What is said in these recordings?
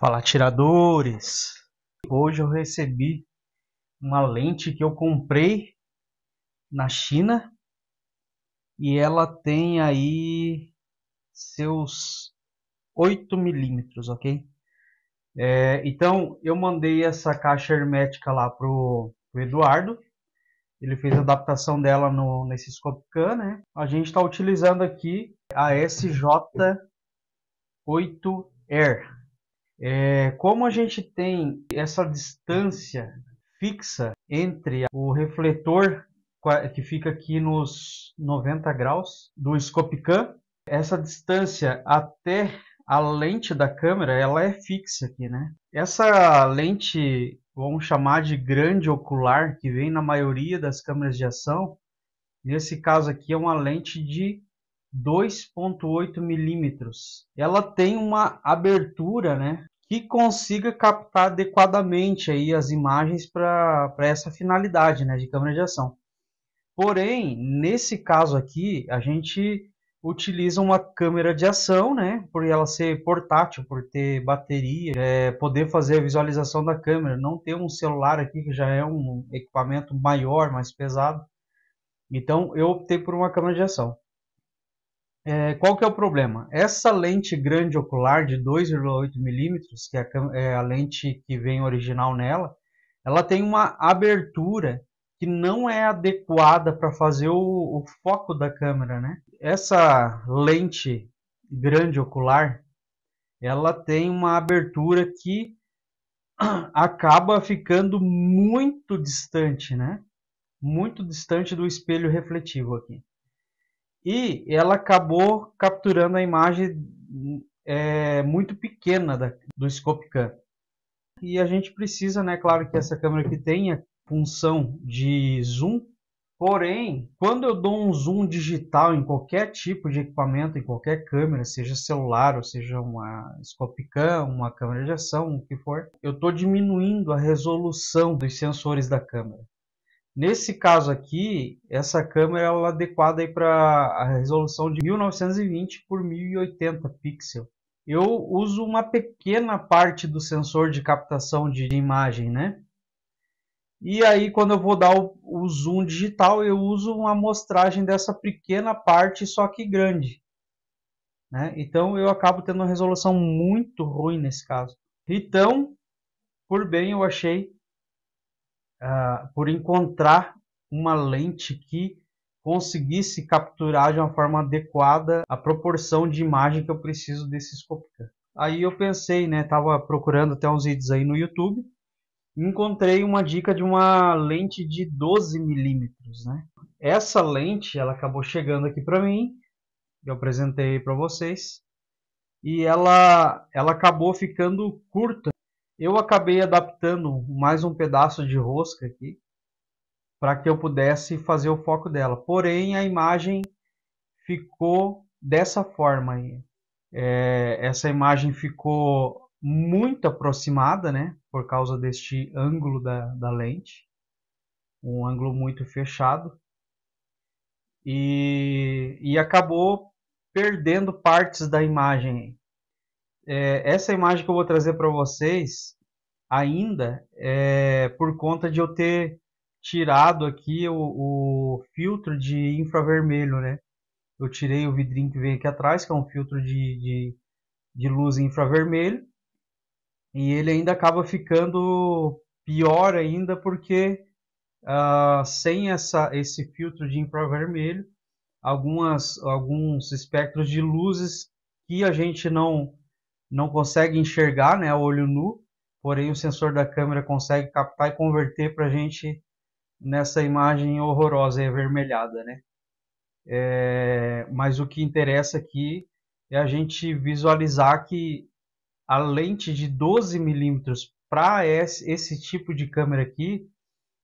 Fala tiradores! Hoje eu recebi uma lente que eu comprei na China e ela tem aí seus 8 milímetros, ok? É, então eu mandei essa caixa hermética lá pro, pro Eduardo. Ele fez a adaptação dela no, nesse Scopcan, né? A gente está utilizando aqui a SJ8R. É, como a gente tem essa distância fixa entre o refletor que fica aqui nos 90 graus do scope cam, essa distância até a lente da câmera, ela é fixa aqui, né? Essa lente, vamos chamar de grande ocular, que vem na maioria das câmeras de ação, nesse caso aqui é uma lente de 2.8 milímetros. Ela tem uma abertura, né? que consiga captar adequadamente aí as imagens para essa finalidade né, de câmera de ação. Porém, nesse caso aqui, a gente utiliza uma câmera de ação, né, por ela ser portátil, por ter bateria, é, poder fazer a visualização da câmera, não ter um celular aqui que já é um equipamento maior, mais pesado. Então, eu optei por uma câmera de ação. É, qual que é o problema? Essa lente grande ocular de 2,8 milímetros, que é a, é a lente que vem original nela, ela tem uma abertura que não é adequada para fazer o, o, foco da câmera, né? Essa lente grande ocular, ela tem uma abertura que acaba ficando muito distante, né? Muito distante do espelho refletivo aqui. E ela acabou capturando a imagem é, muito pequena da, do Scopican. E a gente precisa, né? Claro que essa câmera aqui tem a função de zoom, Porém, quando eu dou um zoom digital em qualquer tipo de equipamento, em qualquer câmera, seja celular, ou seja uma Scopican, uma câmera de ação, o que for, eu estou diminuindo a resolução dos sensores da câmera. Nesse caso aqui, essa câmera ela é adequada para a resolução de 1920 por 1080 pixels. Eu uso uma pequena parte do sensor de captação de imagem, né? E aí, quando eu vou dar o, o, zoom digital, eu uso uma amostragem dessa pequena parte, só que grande. Né? Então, eu acabo tendo uma resolução muito ruim nesse caso. Então, por bem, eu achei uh, por encontrar uma lente que conseguisse capturar de uma forma adequada a proporção de imagem que eu preciso desse escopeta. Aí eu pensei, né, tava procurando até uns vídeos aí no YouTube, encontrei uma dica de uma lente de 12 milímetros, né? Essa lente, ela acabou chegando aqui para mim, eu apresentei para vocês, e ela, ela acabou ficando curta eu acabei adaptando mais um pedaço de rosca aqui para que eu pudesse fazer o foco dela. Porém, a imagem ficou dessa forma aí. É, essa imagem ficou muito aproximada, né? Por causa deste ângulo da, da lente. Um ângulo muito fechado. E, e acabou perdendo partes da imagem é, essa imagem que eu vou trazer para vocês ainda é por conta de eu ter tirado aqui o, o, filtro de infravermelho, né? Eu tirei o vidrinho que vem aqui atrás, que é um filtro de, de, de luz infravermelho, e ele ainda acaba ficando pior ainda porque uh, sem essa, esse filtro de infravermelho, algumas, alguns espectros de luzes que a gente não não consegue enxergar, né, olho nu, porém o sensor da câmera consegue captar e converter para a gente nessa imagem horrorosa e avermelhada, né? É, mas o que interessa aqui é a gente visualizar que a lente de 12 milímetros para esse, esse tipo de câmera aqui,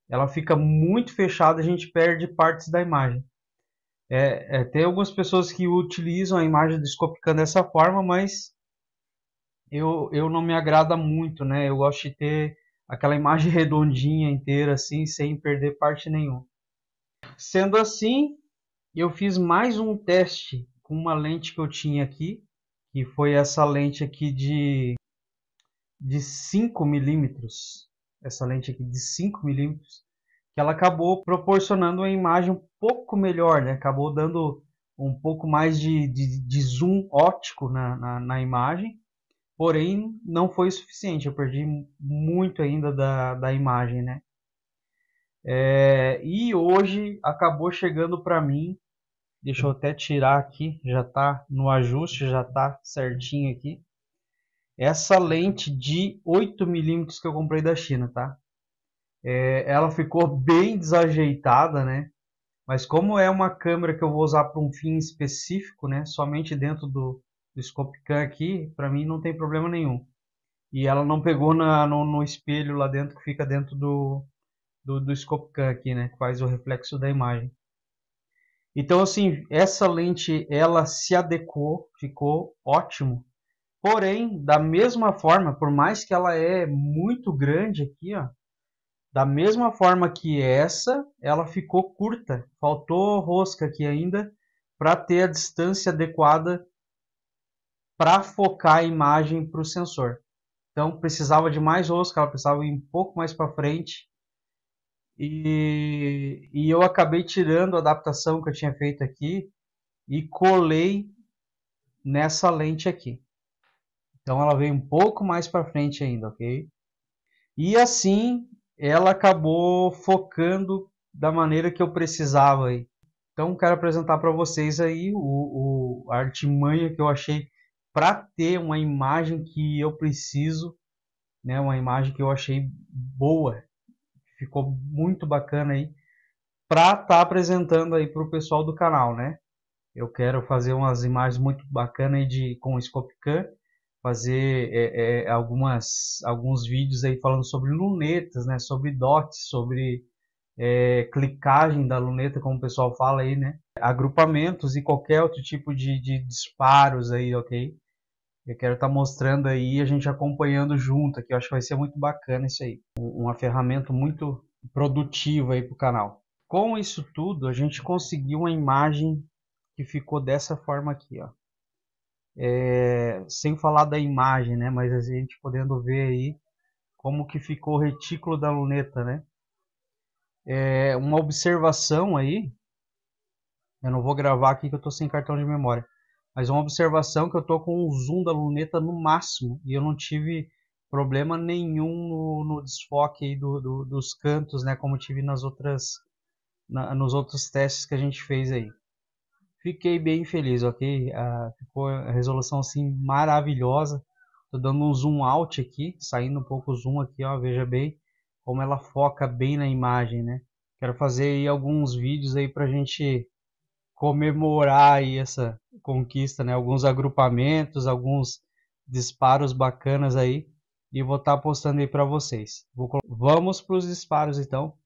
ela fica muito fechada, a gente perde partes da imagem. É, é, tem algumas pessoas que utilizam a imagem do dessa forma, mas eu, eu não me agrada muito, né? Eu gosto de ter aquela imagem redondinha inteira assim, sem perder parte nenhuma. Sendo assim, eu fiz mais um teste com uma lente que eu tinha aqui, que foi essa lente aqui de de 5 milímetros, essa lente aqui de 5 milímetros, que ela acabou proporcionando uma imagem um pouco melhor, né? Acabou dando um pouco mais de, de, de zoom óptico na, na, na imagem Porém, não foi o suficiente. Eu perdi muito ainda da, da imagem, né? É, e hoje acabou chegando para mim. Deixa eu até tirar aqui, já tá no ajuste, já tá certinho aqui. Essa lente de 8mm que eu comprei da China, tá? É, ela ficou bem desajeitada, né? Mas como é uma câmera que eu vou usar para um fim específico, né? Somente dentro do, do Scopican aqui, para mim não tem problema nenhum. E ela não pegou na, no, no espelho lá dentro que fica dentro do, do, do aqui, né? Que faz o reflexo da imagem. Então, assim, essa lente ela se adequou, ficou ótimo. Porém, da mesma forma, por mais que ela é muito grande aqui, ó, da mesma forma que essa, ela ficou curta. Faltou rosca aqui ainda para ter a distância adequada para focar a imagem para o sensor. Então precisava de mais rosca, ela precisava ir um pouco mais para frente. E, e eu acabei tirando a adaptação que eu tinha feito aqui e colei nessa lente aqui. Então ela veio um pouco mais para frente ainda, ok? E assim ela acabou focando da maneira que eu precisava aí. Então quero apresentar para vocês aí o, o, a artimanha que eu achei para ter uma imagem que eu preciso, né, uma imagem que eu achei boa, ficou muito bacana aí, para estar tá apresentando aí para o pessoal do canal, né? Eu quero fazer umas imagens muito bacanas aí de, com o scopican, fazer é, é, algumas, alguns vídeos aí falando sobre lunetas, né, sobre dots, sobre é, clicagem da luneta, como o pessoal fala aí, né? Agrupamentos e qualquer outro tipo de, de disparos aí, ok? Eu quero estar tá mostrando aí, a gente acompanhando junto aqui. Eu acho que vai ser muito bacana isso aí. Uma ferramenta muito produtiva aí para o canal. Com isso tudo, a gente conseguiu uma imagem que ficou dessa forma aqui, ó. É, sem falar da imagem, né? Mas a gente podendo ver aí como que ficou o retículo da luneta, né? É, uma observação aí. Eu não vou gravar aqui que eu estou sem cartão de memória. Mas é uma observação que eu estou com o zoom da luneta no máximo e eu não tive problema nenhum no, no desfoque do, do, dos cantos, né? Como tive nas outras, na, nos outros testes que a gente fez aí. Fiquei bem feliz, ok? Ah, ficou a resolução assim maravilhosa. Estou dando um zoom out aqui, saindo um pouco o zoom aqui, ó, veja bem como ela foca bem na imagem, né? Quero fazer aí alguns vídeos aí para a gente comemorar aí essa conquista, né? Alguns agrupamentos, alguns disparos bacanas aí e vou estar tá postando aí para vocês. Vou... Vamos para os disparos então.